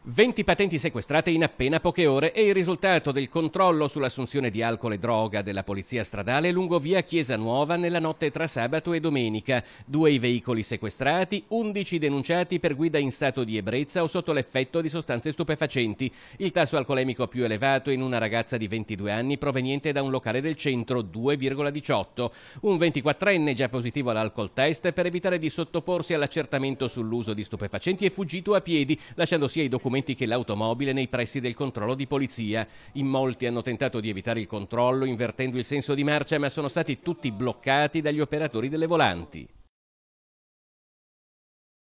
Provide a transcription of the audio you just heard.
20 patenti sequestrate in appena poche ore e il risultato del controllo sull'assunzione di alcol e droga della polizia stradale lungo via Chiesa Nuova nella notte tra sabato e domenica. Due i veicoli sequestrati, 11 denunciati per guida in stato di ebbrezza o sotto l'effetto di sostanze stupefacenti. Il tasso alcolemico più elevato in una ragazza di 22 anni proveniente da un locale del centro, 2,18. Un 24enne già positivo all'alcol test per evitare di sottoporsi all'accertamento sull'uso di stupefacenti è fuggito a piedi, lasciando sia i documenti dimentichi l'automobile nei pressi del controllo di polizia. In molti hanno tentato di evitare il controllo invertendo il senso di marcia, ma sono stati tutti bloccati dagli operatori delle volanti.